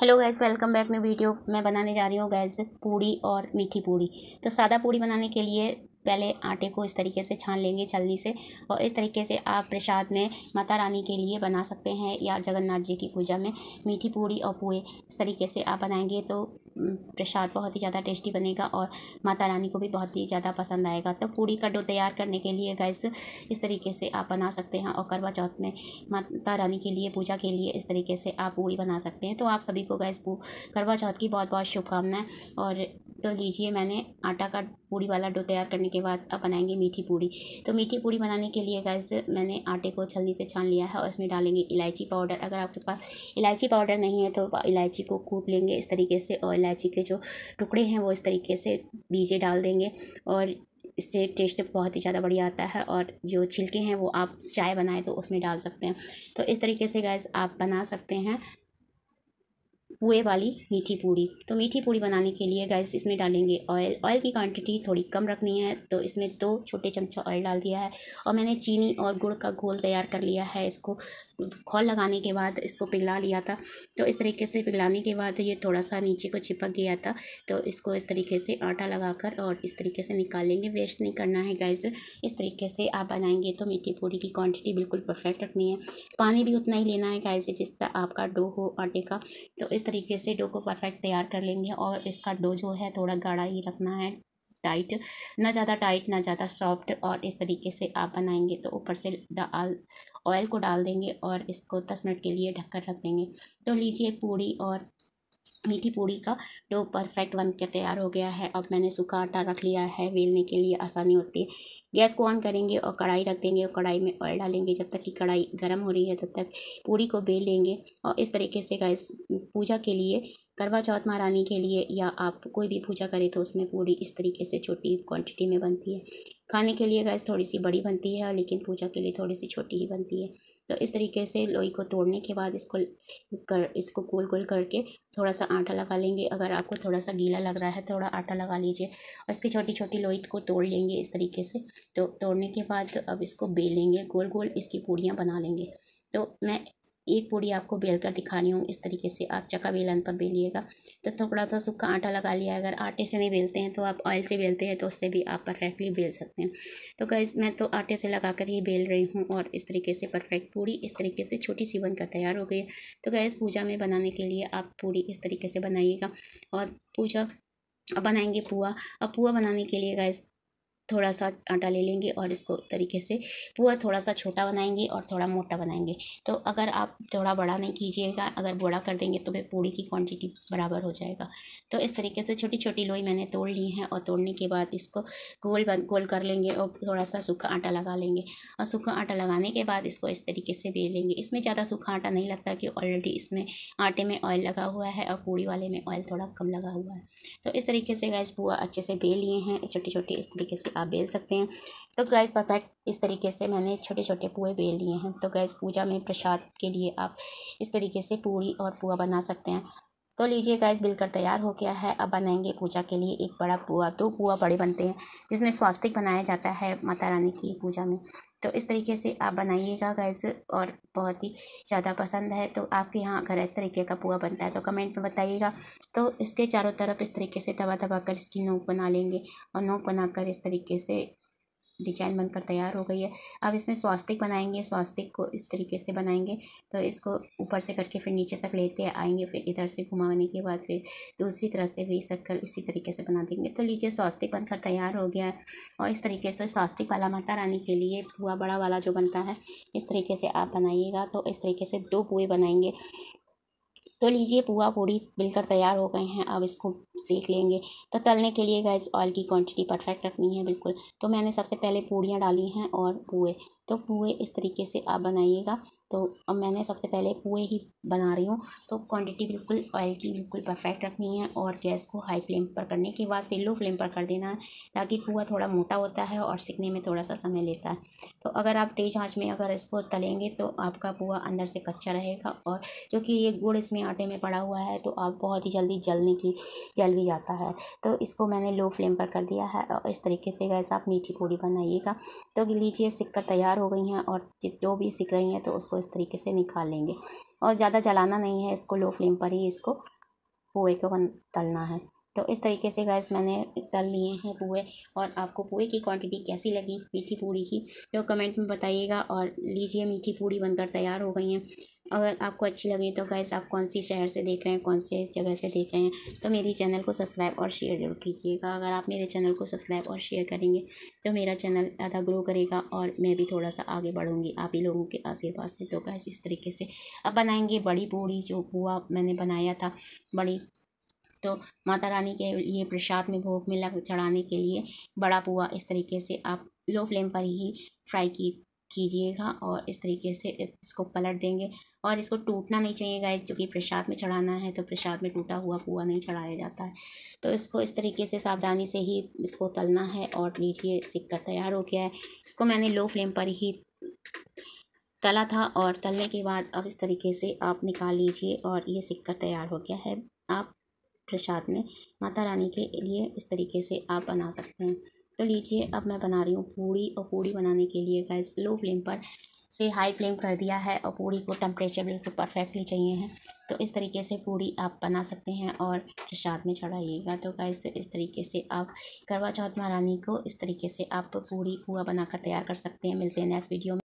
hello guys welcome back मैं video मैं बनाने जा रही हूँ गैस पूड़ी और मीठी पूड़ी तो सादा पूड़ी बनाने के लिए पहले आटे को इस तरीके से छान लेंगे छलनी से और इस तरीके से आप प्रसाद में माता रानी के लिए बना सकते हैं या जगन्नाथ जी की पूजा में मीठी पूड़ी और पुए इस तरीके से आप बनाएंगे तो प्रसाद बहुत ही ज़्यादा टेस्टी बनेगा और माता रानी को भी बहुत ही ज़्यादा पसंद आएगा तो पूड़ी का डो तैयार करने के लिए गैस इस तरीके से आप बना सकते हैं और करवा चौथ में माता रानी के लिए पूजा के लिए इस तरीके से आप पूड़ी बना सकते हैं तो आप सभी को गैस करवा चौथ की बहुत बहुत शुभकामनाएं और तो लीजिए मैंने आटा का पूड़ी वाला डो तैयार करने के बाद अब बनाएंगे मीठी पूड़ी तो मीठी पूड़ी बनाने के लिए गैस मैंने आटे को छलनी से छान लिया है और इसमें डालेंगे इलायची पाउडर अगर आपके पास इलायची पाउडर नहीं है तो इलायची को कूट लेंगे इस तरीके से और इलायची के जो टुकड़े हैं वो इस तरीके से बीजे डाल देंगे और इससे टेस्ट बहुत ही ज़्यादा बढ़िया आता है और जो छिलके हैं वो आप चाय बनाए तो उसमें डाल सकते हैं तो इस तरीके से गैस आप बना सकते हैं पुए वाली मीठी पूड़ी तो मीठी पूड़ी बनाने के लिए गैस इसमें डालेंगे ऑयल ऑयल की क्वांटिटी थोड़ी कम रखनी है तो इसमें दो छोटे चमचा ऑयल डाल दिया है और मैंने चीनी और गुड़ का घोल तैयार कर लिया है इसको खोल लगाने के बाद इसको पिघला लिया था तो इस तरीके से पिघलाने के बाद ये थोड़ा सा नीचे को चिपक गया था तो इसको इस तरीके से आटा लगा और इस तरीके से निकालेंगे वेस्ट नहीं करना है गैस इस तरीके से आप बनाएंगे तो मीठी पूरी की क्वान्टिटी बिल्कुल परफेक्ट रखनी है पानी भी उतना ही लेना है गैस जिस आपका डो हो आटे का तो इस तरीके से डो को परफेक्ट तैयार कर लेंगे और इसका डो जो है थोड़ा गाढ़ा ही रखना है टाइट ना ज़्यादा टाइट ना ज़्यादा सॉफ्ट और इस तरीके से आप बनाएंगे तो ऊपर से डाल ऑयल को डाल देंगे और इसको दस मिनट के लिए ढककर रख देंगे तो लीजिए पूड़ी और मीठी पूड़ी का डो परफेक्ट बन के तैयार हो गया है अब मैंने सूखा आटा रख लिया है बेलने के लिए आसानी होती है गैस को ऑन करेंगे और कढ़ाई रख देंगे और कढ़ाई में ऑयल डालेंगे जब तक कि कढ़ाई गर्म हो रही है तब तक पूड़ी को बेल लेंगे और इस तरीके से गैस पूजा के लिए करवा चौथ महारानी के लिए या आप कोई भी पूजा करें तो उसमें पूड़ी इस तरीके से छोटी क्वान्टिटी में बनती है खाने के लिए गैस थोड़ी सी बड़ी बनती है लेकिन पूजा के लिए थोड़ी सी छोटी ही बनती है तो इस तरीके से लोई को तोड़ने के बाद इसको कर इसको गोल गोल करके थोड़ा सा आटा लगा लेंगे अगर आपको थोड़ा सा गीला लग रहा है थोड़ा आटा लगा लीजिए और इसकी छोटी छोटी लोई को तोड़ लेंगे इस तरीके से तो तोड़ने के बाद अब इसको बेलेंगे गोल गोल इसकी पूड़ियाँ बना लेंगे तो मैं एक पूड़ी आपको बेल कर दिखा रही हूँ इस तरीके से आप चक्का बेलन पर बेलिएगा तो थोड़ा सा सूखा आटा लगा लिया अगर आटे से नहीं बेलते हैं तो आप ऑयल से बेलते हैं तो उससे भी आप परफेक्टली बेल सकते हैं तो गैस मैं तो आटे से लगा कर ही बेल रही हूँ और इस तरीके से परफेक्ट पूड़ी इस तरीके से छोटी सी बनकर तैयार हो गई है तो गैस पूजा में बनाने के लिए आप पूड़ी इस तरीके से बनाइएगा और पूजा अब बनाएंगे पुआ अब पुआ बनाने के लिए गैस थोड़ा सा आटा ले लेंगे और इसको तरीके से पूरा थोड़ा सा छोटा बनाएंगे और थोड़ा मोटा बनाएंगे तो अगर आप थोड़ा बड़ा नहीं कीजिएगा अगर बड़ा कर देंगे तो फिर पूड़ी की क्वांटिटी बराबर हो जाएगा तो इस तरीके से छोटी छोटी लोई मैंने तोड़ ली है और तोड़ने के बाद इसको गोल बन गोल कर लेंगे और थोड़ा सा सूखा आटा लगा लेंगे और सूखा आटा लगाने के बाद इसको इस तरीके से लेंगे इसमें ज़्यादा सूखा आटा नहीं लगता कि ऑलरेडी इसमें आटे में ऑयल लगा हुआ है और पूड़ी वाले में ऑयल थोड़ा कम लगा हुआ है तो इस तरीके से गैस पूरा अच्छे से बेल लिए हैं छोटी छोटी इस तरीके से आप बेल सकते हैं तो गैस परफेक्ट इस तरीके से मैंने छोटे छोटे पुए बेल लिए हैं तो गैस पूजा में प्रसाद के लिए आप इस तरीके से पूड़ी और पुआ बना सकते हैं तो लीजिए गैस बिलकर तैयार हो गया है अब बनाएंगे पूजा के लिए एक बड़ा पुआ दो तो पुआ बड़े बनते हैं जिसमें स्वास्तिक बनाया जाता है माता रानी की पूजा में तो इस तरीके से आप बनाइएगा गैस और बहुत ही ज़्यादा पसंद है तो आपके यहाँ अगर इस तरीके का पुआ बनता है तो कमेंट में बताइएगा तो इसके चारों तरफ इस तरीके से दबा दबा कर इसकी नोक बना लेंगे और नोक बना कर इस तरीके से डिजाइन बनकर तैयार हो गई है अब इसमें स्वास्तिक बनाएंगे स्वास्तिक को इस तरीके से बनाएंगे तो इसको ऊपर से करके फिर नीचे तक लेते आएंगे फिर इधर से घुमाने के बाद फिर दूसरी तरह से भी सर्कल इसी तरीके से बना देंगे तो लीजिए स्वास्तिक बनकर तैयार हो गया है और इस तरीके से स्वास्तिक वाला माता रानी के लिए पुआ बड़ा वाला जो बनता है इस तरीके से आप बनाइएगा तो इस तरीके से दो पुए बनाएंगे तो लीजिए पुआ पूड़ी बिलकर तैयार हो गए हैं अब इसको सेक लेंगे तो तलने के लिए गैस ऑयल की क्वांटिटी परफेक्ट रखनी है बिल्कुल तो मैंने सबसे पहले पूड़ियाँ डाली हैं और पुए तो पुए इस तरीके से आप बनाइएगा तो अब मैंने सबसे पहले पुए ही बना रही हूँ तो क्वांटिटी बिल्कुल ऑयल की बिल्कुल परफेक्ट रखनी है और गैस को हाई फ्लेम पर करने के बाद फिर लो फ्लेम पर कर देना है ताकि पुआ थोड़ा मोटा होता है और सिकने में थोड़ा सा समय लेता है तो अगर आप तेज़ आँच में अगर इसको तलेंगे तो आपका पुआ अंदर से कच्चा रहेगा और क्योंकि ये गुड़ इसमें आटे में पड़ा हुआ है तो आप बहुत ही जल्दी जलने की जल भी जाता है तो इसको मैंने लो फ्लेम पर कर दिया है और इस तरीके से गैस आप मीठी पूड़ी बनाइएगा तो लीजिए सिक्कर तैयार तैयार हो गई हैं और जो भी सिक रही हैं तो उसको इस तरीके से निकाल लेंगे और ज़्यादा जलाना नहीं है इसको लो फ्लेम पर ही इसको पुए को तलना है तो इस तरीके से गैस मैंने तल लिए हैं पुए और आपको पुए की क्वांटिटी कैसी लगी मीठी पूड़ी की तो कमेंट में बताइएगा और लीजिए मीठी पूड़ी बनकर तैयार हो गई हैं अगर आपको अच्छी लगी तो गैस आप कौन सी शहर से देख रहे हैं कौन से जगह से देख रहे हैं तो मेरी चैनल को सब्सक्राइब और शेयर जरूर कीजिएगा अगर आप मेरे चैनल को सब्सक्राइब और शेयर करेंगे तो मेरा चैनल ज़्यादा ग्रो करेगा और मैं भी थोड़ा सा आगे बढ़ूँगी आप ही लोगों के आशीर्वाद से तो गैस इस तरीके से अब बनाएंगे बड़ी पूड़ी जो पुआ मैंने बनाया था बड़ी तो माता रानी के लिए प्रसाद में भोग में लग चढ़ाने के लिए बड़ा पुआ इस तरीके से आप लो फ्लेम पर ही फ्राई की कीजिएगा और इस तरीके से इसको पलट देंगे और इसको टूटना नहीं चाहिए गाइस क्योंकि प्रसाद में चढ़ाना है तो प्रसाद में टूटा हुआ पुआ नहीं चढ़ाया जाता है तो इसको इस तरीके से सावधानी से ही इसको तलना है और लीजिए सिक्कर तैयार हो गया है इसको मैंने लो फ्लेम पर ही तला था और तलने के बाद अब इस तरीके से आप निकाल लीजिए और ये सिक्कर तैयार हो गया है आप प्रसाद में माता रानी के लिए इस तरीके से आप बना सकते हैं तो लीजिए अब मैं बना रही हूँ पूड़ी और पूड़ी बनाने के लिए गैस लो फ्लेम पर से हाई फ्लेम कर दिया है और पूड़ी को टेम्परेचर बिल्कुल परफेक्टली चाहिए है तो इस तरीके से पूड़ी आप बना सकते हैं और प्रसाद में चढ़ाइएगा तो गैस इस तरीके से आप करवा चौथ महारानी को इस तरीके से आप पूड़ी पुआ बनाकर तैयार कर सकते हैं मिलते हैं नेक्स्ट वीडियो में